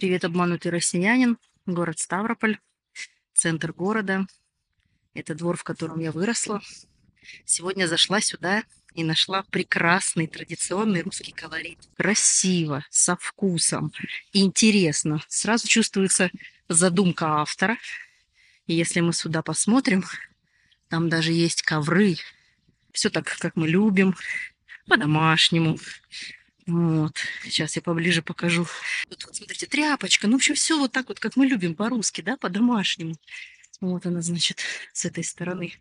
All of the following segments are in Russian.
Привет, обманутый россиянин. Город Ставрополь, центр города. Это двор, в котором я выросла. Сегодня зашла сюда и нашла прекрасный традиционный русский колорит. Красиво, со вкусом, интересно. Сразу чувствуется задумка автора. И если мы сюда посмотрим, там даже есть ковры. Все так, как мы любим, по-домашнему. Вот. Сейчас я поближе покажу. Тут, вот смотрите, тряпочка. Ну, в общем, все вот так вот, как мы любим по-русски, да, по-домашнему. Вот она, значит, с этой стороны.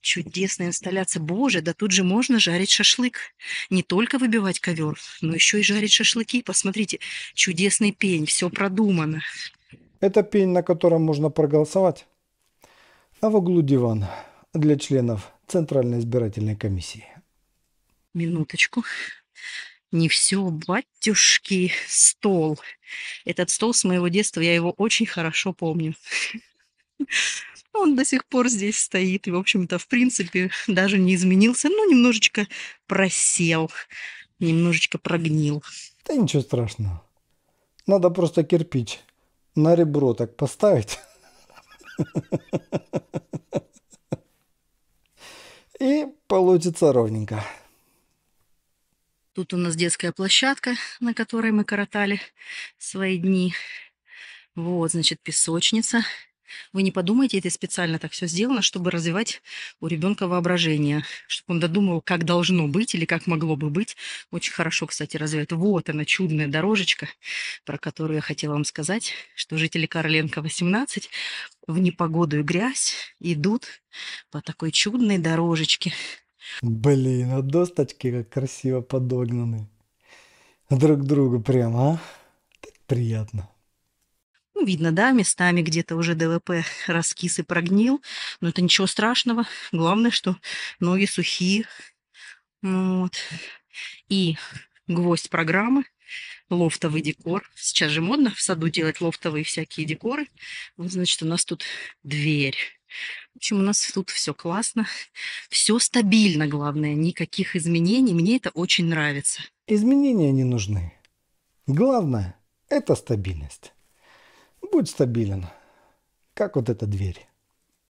Чудесная инсталляция. Боже, да тут же можно жарить шашлык. Не только выбивать ковер, но еще и жарить шашлыки. Посмотрите, чудесный пень, все продумано. Это пень, на котором можно проголосовать. А в углу диван для членов Центральной избирательной комиссии. Минуточку. Не все, батюшки, стол. Этот стол с моего детства, я его очень хорошо помню. Он до сих пор здесь стоит и, в общем-то, в принципе, даже не изменился. Ну, немножечко просел, немножечко прогнил. Да ничего страшного. Надо просто кирпич на ребро так поставить. И получится ровненько. Тут у нас детская площадка, на которой мы коротали свои дни. Вот, значит, песочница. Вы не подумайте, это специально так все сделано, чтобы развивать у ребенка воображение, чтобы он додумал, как должно быть или как могло бы быть. Очень хорошо, кстати, развивает. Вот она, чудная дорожечка, про которую я хотела вам сказать, что жители Короленко 18 в непогоду и грязь идут по такой чудной дорожечке. Блин, а досточки как красиво подогнаны. Друг к другу прямо, а? Так приятно. Ну, видно, да, местами где-то уже ДВП раскис и прогнил. Но это ничего страшного. Главное, что ноги сухие. Ну вот. И гвоздь программы лофтовый декор. Сейчас же модно в саду делать лофтовые всякие декоры. Вот, значит, у нас тут дверь в общем, у нас тут все классно, все стабильно, главное, никаких изменений. Мне это очень нравится. Изменения не нужны. Главное – это стабильность. Будь стабилен, как вот эта дверь.